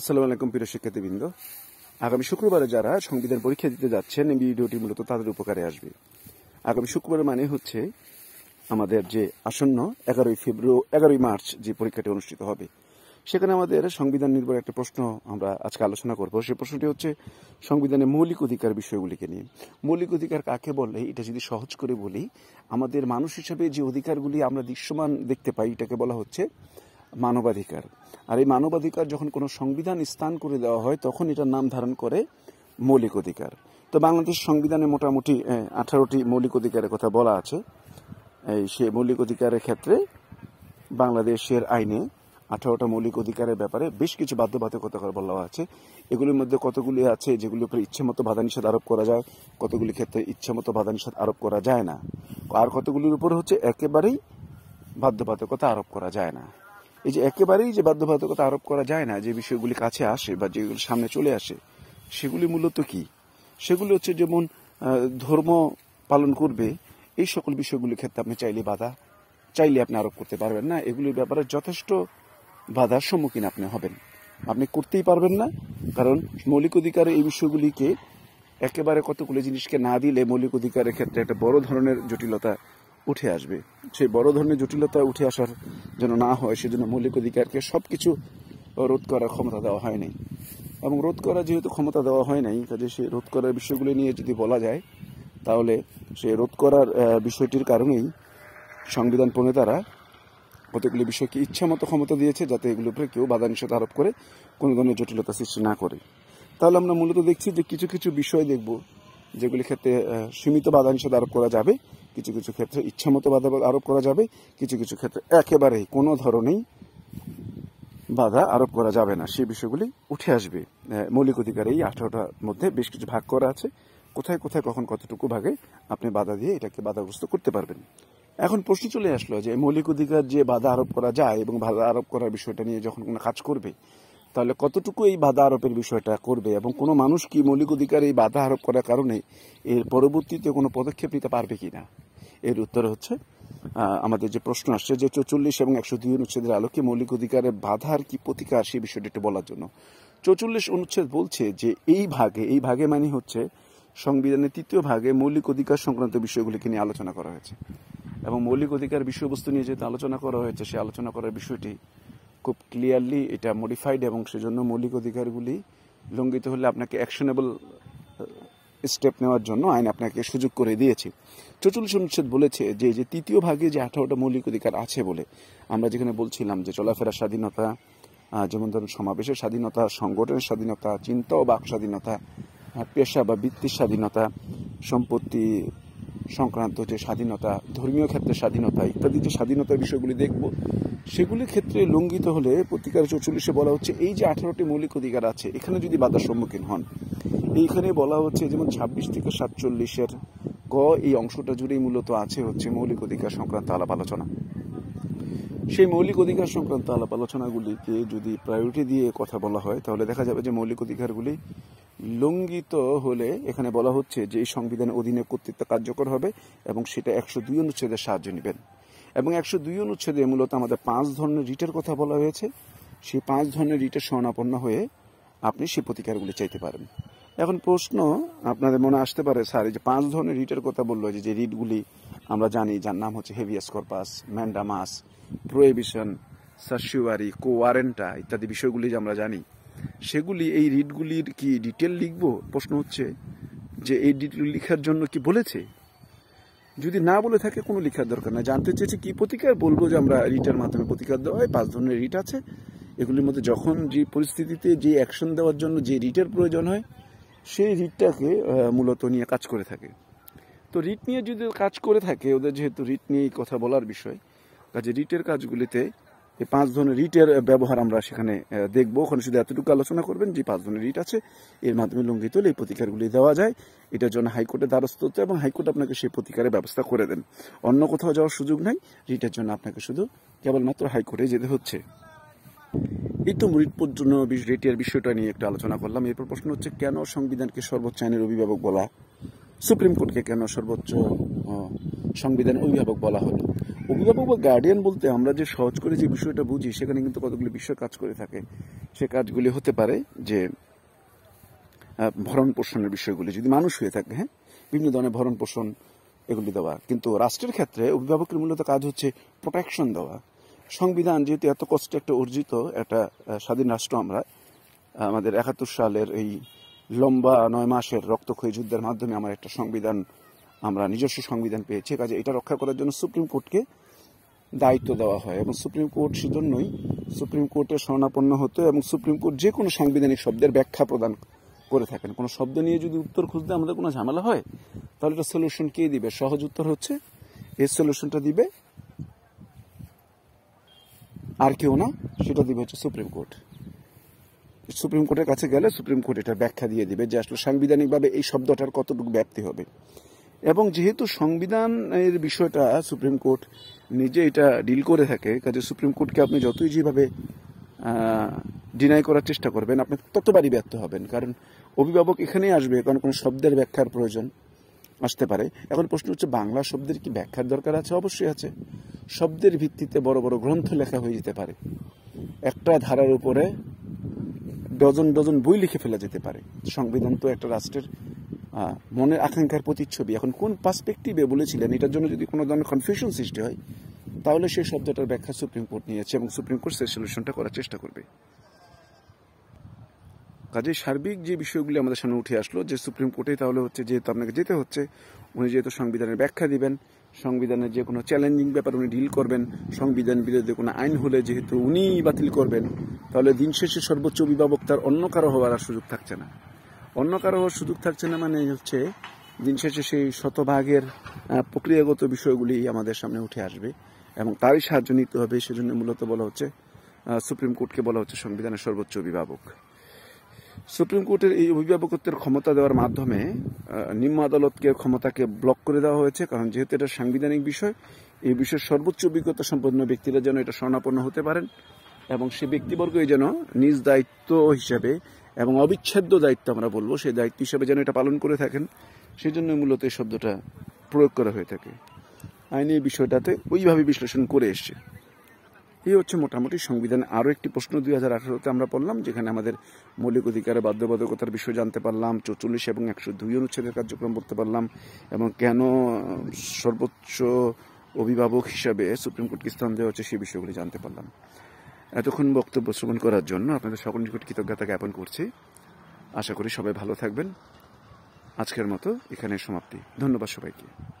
আসসালামু আলাইকুম প্রিয় শিক্ষার্থীবৃন্দ আগামী শুক্রবারে যারা সংবিধান পরীক্ষা দিতে যাচ্ছেন এই ভিডিওটি মূলত তাদের উপকারে আসবে আগামী শুক্রবার মানে হচ্ছে আমাদের যে আসন্ন এগারোই ফেব্রুয়ারি এগারোই মার্চ যে পরীক্ষাটি অনুষ্ঠিত হবে সেখানে আমাদের সংবিধান নির্ভর একটা প্রশ্ন আমরা আজকে আলোচনা করব সেই প্রশ্নটি হচ্ছে সংবিধানের মৌলিক অধিকার বিষয়গুলিকে নিয়ে মৌলিক অধিকার কাকে বলে এটা যদি সহজ করে বলি আমাদের মানুষ হিসেবে যে অধিকারগুলি আমরা দৃশ্যমান দেখতে পাই এটাকে বলা হচ্ছে মানবাধিকার আর এই মানবাধিকার যখন কোনো সংবিধান স্থান করে দেওয়া হয় তখন এটার নাম ধারণ করে মৌলিক অধিকার তো বাংলাদেশ সংবিধানে মোটামুটি আঠারোটি মৌলিক অধিকারের কথা বলা আছে এই সে মৌলিক অধিকারের ক্ষেত্রে বাংলাদেশের আইনে আঠারোটা মৌলিক অধিকারের ব্যাপারে বেশ কিছু বাধ্যবাধকতা বলা আছে এগুলির মধ্যে কতগুলি আছে যেগুলির উপরে ইচ্ছেমতো বাধা নিষেধ আরোপ করা যায় কতগুলি ক্ষেত্রে ইচ্ছেমতো বাধা নিষেধ আরোপ করা যায় না আর কতগুলির উপর হচ্ছে একেবারেই বাধ্যবাধকতা আরোপ করা যায় না এই যে একেবারেই যে বাধ্যবাধকতা আরোপ করা যায় না যে বিষয়গুলি কাছে আসে বা যেগুলি সামনে চলে আসে সেগুলি মূলত কি সেগুলি হচ্ছে যেমন ধর্ম পালন করবে এই সকল বিষয়গুলির ক্ষেত্রে আপনি চাইলে বাধা চাইলে আপনি আরোপ করতে পারবেন না এগুলির ব্যাপারে যথেষ্ট বাধার সম্মুখীন আপনি হবেন আপনি করতেই পারবেন না কারণ মৌলিক অধিকারের এই বিষয়গুলিকে একেবারে কতগুলো জিনিসকে না দিলে মৌলিক অধিকারের ক্ষেত্রে একটা বড় ধরনের জটিলতা উঠে আসবে সেই বড় ধরনের জটিলতা উঠে আসার যেন না হয় সেজন্য মৌলিক অধিকারকে সব কিছু রোধ করার ক্ষমতা দেওয়া হয় নাই এবং রোধ করা যেহেতু ক্ষমতা দেওয়া হয় নাই কাজে সেই রোধ করার বিষয়গুলো নিয়ে যদি বলা যায় তাহলে সে রোধ করার বিষয়টির কারণেই সংবিধান প্রণেতারা কতগুলি বিষয়কে ইচ্ছামতো ক্ষমতা দিয়েছে যাতে এগুলোর উপরে কেউ বাধা নিষেধ আরোপ করে কোনো ধরনের জটিলতা সৃষ্টি না করে তাহলে আমরা মূলত দেখছি যে কিছু কিছু বিষয় দেখব যেগুলি ক্ষেত্রে সীমিত বাধা নিষেধ আরোপ করা যাবে কিছু কিছু ক্ষেত্রে মতো বাধা আরোপ করা যাবে কিছু কিছু ক্ষেত্রে একেবারেই কোনো ধরনেই বাধা আরোপ করা যাবে না সেই বিষয়গুলি উঠে আসবে মৌলিক অধিকার এই আঠারোটার মধ্যে বেশ কিছু ভাগ করা আছে কোথায় কোথায় কখন কতটুকু ভাগে আপনি বাধা দিয়ে এটাকে বাধাগ্রস্ত করতে পারবেন এখন প্রশ্ন চলে আসলো যে মৌলিক অধিকার যে বাধা আরোপ করা যায় এবং বাধা আরোপ করার বিষয়টা নিয়ে যখন কোনো কাজ করবে তাহলে কতটুকু এই বাধা আরোপের বিষয়টা করবে এবং কোনো মানুষ কি মৌলিক অধিকার এই বাধা আরোপ করার কারণে এর পরবর্তীতে কোনো পদক্ষেপ নিতে পারবে কি না এর উত্তর হচ্ছে আমাদের যে প্রশ্ন আসছে যে চৌচল্লিশ এবং একশো দুই অনুচ্ছেদের আলোকে মৌলিক অধিকারের বাধার কি প্রতিকার সেই বিষয়টি একটু বলার জন্য চৌচল্লিশ অনুচ্ছেদ বলছে যে এই ভাগে এই ভাগে মানে হচ্ছে সংবিধানের তৃতীয় ভাগে মৌলিক অধিকার সংক্রান্ত বিষয়গুলিকে নিয়ে আলোচনা করা হয়েছে এবং মৌলিক অধিকার বিষয়বস্তু নিয়ে যেহেতু আলোচনা করা হয়েছে সে আলোচনা করার বিষয়টি খুব ক্লিয়ারলি এটা মডিফাইড এবং সেজন্য মৌলিক অধিকারগুলি লঙ্ঘিত হলে আপনাকে অ্যাকশনেবল স্টেপ নেওয়ার জন্য আইন আপনাকে সুযোগ করে দিয়েছে চতুর্থ অনুচ্ছেদ বলেছে যে যে তৃতীয় ভাগে যে আঠারোটা মৌলিক অধিকার আছে বলে আমরা যেখানে বলছিলাম যে চলাফেরা স্বাধীনতা যেমন ধরুন সমাবেশের স্বাধীনতা সংগঠনের স্বাধীনতা চিন্তা ও বাক স্বাধীনতা পেশা বা বৃত্তির স্বাধীনতা সম্পত্তি সংক্রান্ত যে স্বাধীনতা ধর্মীয় ক্ষেত্রে স্বাধীনতা ইত্যাদি যে স্বাধীনতার বিষয়গুলি দেখব সেগুলির ক্ষেত্রে লঙ্ঘিত হলে পত্রিকার চৌচল্লিশে বলা হচ্ছে এই যে আঠারোটি মৌলিক অধিকার আছে এখানে যদি বাধার সম্মুখীন হন এইখানে বলা হচ্ছে যেমন ছাব্বিশ থেকে সাতচল্লিশের গ এই অংশটা জুড়েই মূলত আছে হচ্ছে মৌলিক অধিকার সংক্রান্ত আলাপ আলোচনা সেই মৌলিক অধিকার সংক্রান্ত আলাপ আলোচনাগুলিকে যদি প্রায়োরিটি দিয়ে কথা বলা হয় তাহলে দেখা যাবে যে মৌলিক অধিকারগুলি লঙ্ঘিত হলে এখানে বলা হচ্ছে যে এই সংবিধানের অধীনে কর্তৃত্ব কার্যকর হবে এবং সেটা একশো দুই অনুচ্ছেদের সাহায্য নেবেন এবং একশো দুই অনুচ্ছেদে মূলত আমাদের পাঁচ ধরনের রিটের কথা বলা হয়েছে সেই পাঁচ ধরনের রিটের স্বর্ণাপন্ন হয়ে আপনি সেই প্রতিকারগুলি চাইতে পারেন এখন প্রশ্ন আপনাদের মনে আসতে পারে স্যার এই যে পাঁচ ধরনের রিটের কথা বললো যে রিটগুলি আমরা জানি যার নাম হচ্ছে habeas corpus mandamus prohibition certiorari quo warranto ইত্যাদি বিষয়গুলি যে আমরা জানি সেগুলি এই রিটগুলির কি ডিটেল লিখব প্রশ্ন হচ্ছে যে এই ডিটেল লিখার জন্য কি বলেছে যদি না বলে থাকে কোনো লিখার দরকার না জানতে চেয়েছি কি প্রতিকার বলবো যে আমরা রিটের মাধ্যমে প্রতিকার দেওয়া হয় পাঁচ ধরনের রিট আছে এগুলির মধ্যে যখন যে পরিস্থিতিতে যে অ্যাকশন দেওয়ার জন্য যে রিটের প্রয়োজন হয় সেই রিটটাকে মূলত নিয়ে কাজ করে থাকে তো রিট নিয়ে যদি কাজ করে থাকে ওদের যেহেতু রিট নিয়েই কথা বলার বিষয় কাজে রিটের কাজগুলিতে এই পাঁচ ধরনের রিটের ব্যবহার আমরা সেখানে দেখব ওখানে শুধু এতটুকু আলোচনা করবেন যে পাঁচ ধরনের রিট আছে এর মাধ্যমে লঙ্ঘিত হলে এই প্রতিকারগুলি দেওয়া যায় এটার জন্য হাইকোর্টে দ্বারস্থ হতে এবং হাইকোর্ট আপনাকে সেই প্রতিকারের ব্যবস্থা করে দেন অন্য কোথাও যাওয়ার সুযোগ নাই রিটের জন্য আপনাকে শুধু কেবলমাত্র হাইকোর্টে যেতে হচ্ছে এই তো মৃত পর্যন্ত রিটের বিষয়টা নিয়ে একটু আলোচনা করলাম এরপর প্রশ্ন হচ্ছে কেন সংবিধানকে সর্বোচ্চ আইনের অভিভাবক বলা সুপ্রিম কোর্টকে কেন সর্বোচ্চ সংবিধান অভিভাবক বলা হলো অভিভাবক বা গার্ডিয়ান বলতে আমরা যে সহজ করে যে বিষয়টা বুঝি সেখানে কিন্তু কতগুলি বিষয় কাজ করে থাকে সে কাজগুলি হতে পারে যে ভরণ পোষণের বিষয়গুলি যদি মানুষ হয়ে থাকে হ্যাঁ বিভিন্ন ধরনের ভরণ পোষণ এগুলি দেওয়া কিন্তু রাষ্ট্রের ক্ষেত্রে অভিভাবকের মূলত কাজ হচ্ছে প্রোটেকশন দেওয়া সংবিধান যেহেতু এত কষ্টে একটা অর্জিত একটা স্বাধীন রাষ্ট্র আমরা আমাদের একাত্তর সালের এই লম্বা নয় মাসের রক্তক্ষয়ী যুদ্ধের মাধ্যমে আমার একটা সংবিধান আমরা নিজস্ব সংবিধান পেয়েছি কাজে এটা রক্ষা করার জন্য সুপ্রিম কোর্টকে দায়িত্ব দেওয়া হয় এবং সুপ্রিম কোর্ট সেজন্যই সুপ্রিম কোর্টে শরণাপন্ন হতো এবং সুপ্রিম কোর্ট যে কোনো সাংবিধানিক শব্দের ব্যাখ্যা প্রদান করে থাকেন কোনো শব্দ নিয়ে যদি উত্তর খুঁজতে আমাদের কোনো ঝামেলা হয় তাহলে এটা সলিউশন কে দিবে সহজ উত্তর হচ্ছে এই সলিউশনটা দিবে আর কেউ না সেটা দিবে হচ্ছে সুপ্রিম কোর্ট সুপ্রিম কোর্টের কাছে গেলে সুপ্রিম কোর্ট এটা ব্যাখ্যা দিয়ে দিবে যে আসলে সাংবিধানিকভাবে এই শব্দটার কতটুকু ব্যাপ্তি হবে এবং যেহেতু সংবিধানের বিষয়টা সুপ্রিম কোর্ট নিজে এটা ডিল করে থাকে কাজে সুপ্রিম কোর্টকে আপনি যতই যেভাবে ডিনাই করার চেষ্টা করবেন আপনি ততবারই ব্যর্থ হবেন কারণ অভিভাবক এখানেই আসবে কারণ কোনো শব্দের ব্যাখ্যার প্রয়োজন আসতে পারে এখন প্রশ্ন হচ্ছে বাংলা শব্দের কি ব্যাখ্যার দরকার আছে অবশ্যই আছে শব্দের ভিত্তিতে বড় বড় গ্রন্থ লেখা হয়ে যেতে পারে একটা ধারার উপরে ডজন ডজন বই লিখে ফেলা যেতে পারে সংবিধান তো একটা রাষ্ট্রের মনের আকাঙ্ক্ষার প্রতিচ্ছবি এখন কোন পার্সপেক্টিভে বলেছিলেন এটার জন্য যদি কোনো ধরনের কনফিউশন সৃষ্টি হয় তাহলে সেই শব্দটার ব্যাখ্যা সুপ্রিম কোর্ট নিয়েছে এবং সুপ্রিম কোর্ট সেই সলিউশনটা করার চেষ্টা করবে কাজে সার্বিক যে বিষয়গুলি আমাদের সামনে উঠে আসলো যে সুপ্রিম কোর্টে তাহলে হচ্ছে যেহেতু আপনাকে যেতে হচ্ছে উনি যেহেতু সংবিধানের ব্যাখ্যা দিবেন সংবিধানের যে কোনো চ্যালেঞ্জিং ব্যাপার উনি ডিল করবেন সংবিধান বিরোধী কোনো আইন হলে যেহেতু উনি বাতিল করবেন তাহলে দিন শেষে সর্বোচ্চ অভিভাবক তার অন্য কারো হওয়ার আর সুযোগ থাকছে না অন্য কারো হওয়ার সুযোগ থাকছে না মানে হচ্ছে দিন শেষে সেই শতভাগের প্রক্রিয়াগত বিষয়গুলি আমাদের সামনে উঠে আসবে এবং তারই সাহায্য নিতে হবে সেজন্য মূলত বলা হচ্ছে সুপ্রিম কোর্টকে বলা হচ্ছে সংবিধানের সর্বোচ্চ অভিভাবক সুপ্রিম কোর্টের এই অভিভাবকত্বের ক্ষমতা দেওয়ার মাধ্যমে নিম্ন আদালতকে ক্ষমতাকে ব্লক করে দেওয়া হয়েছে কারণ যেহেতু এটা সাংবিধানিক বিষয় এই বিষয়ে সর্বোচ্চ অভিজ্ঞতা সম্পন্ন ব্যক্তিরা যেন এটা স্বর্ণাপন্ন হতে পারেন এবং সে ব্যক্তিবর্গই যেন নিজ দায়িত্ব হিসাবে এবং অবিচ্ছেদ্য দায়িত্ব আমরা বলবো সেই দায়িত্ব হিসাবে যেন এটা পালন করে থাকেন সেই জন্য মূলত এই শব্দটা প্রয়োগ করা হয়ে থাকে আইনি বিষয়টাতে ওইভাবে বিশ্লেষণ করে এসছে এই হচ্ছে মোটামুটি সংবিধান আরও একটি প্রশ্ন দুই হাজার আঠারোতে আমরা পড়লাম যেখানে আমাদের মৌলিক অধিকারের বাধ্যবাধকতার বিষয়ে জানতে পারলাম চৌচল্লিশ এবং একশো দুই অনুচ্ছেদের কার্যক্রম করতে পারলাম এবং কেন সর্বোচ্চ অভিভাবক হিসাবে সুপ্রিম কোর্টকে স্থান দেওয়া হচ্ছে সেই বিষয়গুলি জানতে পারলাম এতক্ষণ বক্তব্য শ্রবণ করার জন্য আপনাদের সকল নিকট কৃতজ্ঞতা জ্ঞাপন করছি আশা করি সবাই ভালো থাকবেন আজকের মতো এখানে সমাপ্তি ধন্যবাদ সবাইকে